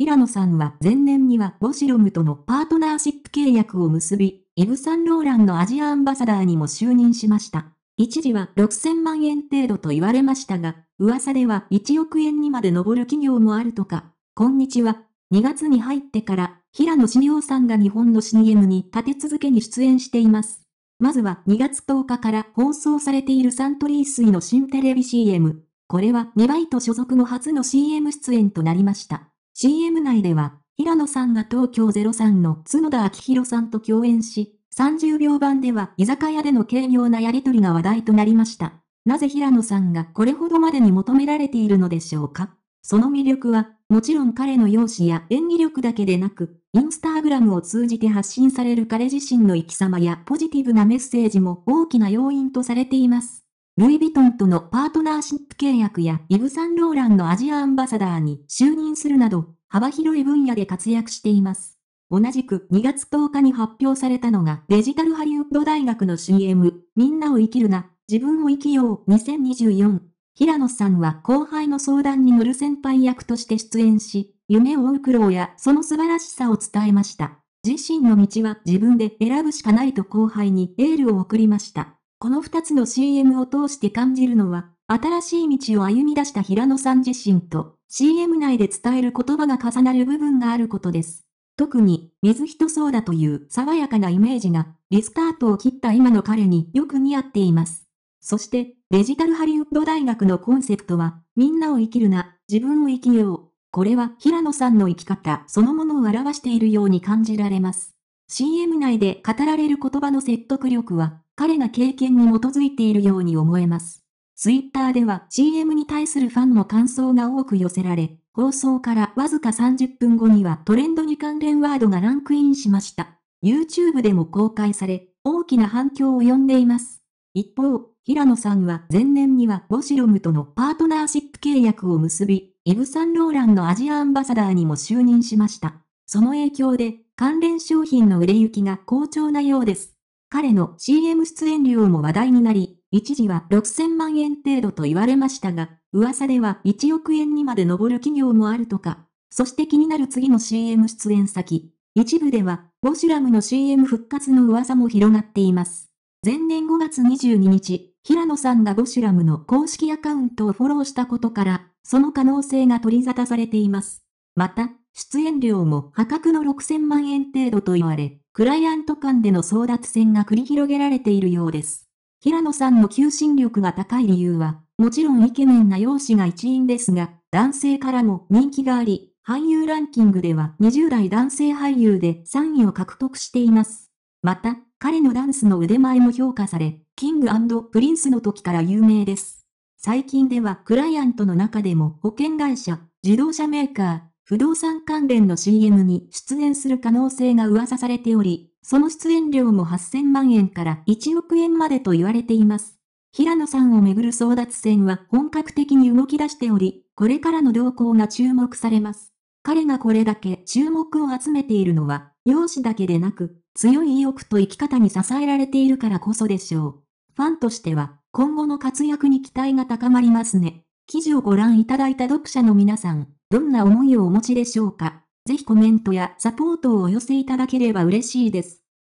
平野さんは前年にはボシロムとのパートナーシップ契約を結び、イブ・サンローランのアジアアンバサダーにも就任しました。一時は6000万円程度と言われましたが、噂では1億円にまで上る企業もあるとか、こんにちは2月に入ってから平野志陽さんが日本の CM に立て続けに出演しています。まずは2月10日から放送されているサントリー水の新テレビ CM。これは2バイト所属後初の CM 出演となりました。CM 内では、平野さんが東京03の角田昭弘さんと共演し、30秒版では居酒屋での軽妙なやりとりが話題となりました。なぜ平野さんがこれほどまでに求められているのでしょうかその魅力は、もちろん彼の容姿や演技力だけでなく、インスタグラムを通じて発信される彼自身の生き様やポジティブなメッセージも大きな要因とされています。ルイ・ヴィトンとのパートナーシップ契約やイブ・サンローランのアジアアンバサダーに就任するなど、幅広い分野で活躍しています。同じく2月10日に発表されたのがデジタルハリウッド大学の CM、みんなを生きるな、自分を生きよう2024。平野さんは後輩の相談に乗る先輩役として出演し、夢を追う苦労やその素晴らしさを伝えました。自身の道は自分で選ぶしかないと後輩にエールを送りました。この二つの CM を通して感じるのは、新しい道を歩み出した平野さん自身と、CM 内で伝える言葉が重なる部分があることです。特に、水人そうだという爽やかなイメージが、リスタートを切った今の彼によく似合っています。そして、デジタルハリウッド大学のコンセプトは、みんなを生きるな、自分を生きよう。これは平野さんの生き方そのものを表しているように感じられます。CM 内で語られる言葉の説得力は、彼が経験に基づいているように思えます。ツイッターでは CM に対するファンの感想が多く寄せられ、放送からわずか30分後にはトレンドに関連ワードがランクインしました。YouTube でも公開され、大きな反響を呼んでいます。一方、平野さんは前年にはボシロムとのパートナーシップ契約を結び、イブ・サンローランのアジアアンバサダーにも就任しました。その影響で関連商品の売れ行きが好調なようです。彼の CM 出演料も話題になり、一時は6000万円程度と言われましたが、噂では1億円にまで上る企業もあるとか。そして気になる次の CM 出演先。一部では、ゴシュラムの CM 復活の噂も広がっています。前年5月22日、平野さんがゴシュラムの公式アカウントをフォローしたことから、その可能性が取り沙汰されています。また、出演料も破格の6000万円程度と言われ、クライアント間での争奪戦が繰り広げられているようです。平野さんの求心力が高い理由は、もちろんイケメンな容姿が一因ですが、男性からも人気があり、俳優ランキングでは20代男性俳優で3位を獲得しています。また、彼のダンスの腕前も評価され、キングプリンスの時から有名です。最近ではクライアントの中でも保険会社、自動車メーカー、不動産関連の CM に出演する可能性が噂されており、その出演料も8000万円から1億円までと言われています。平野さんをめぐる争奪戦は本格的に動き出しており、これからの動向が注目されます。彼がこれだけ注目を集めているのは、容姿だけでなく、強い意欲と生き方に支えられているからこそでしょう。ファンとしては、今後の活躍に期待が高まりますね。記事をご覧いただいた読者の皆さん、どんな思いをお持ちでしょうかぜひコメントやサポートをお寄せいただければ嬉しいです。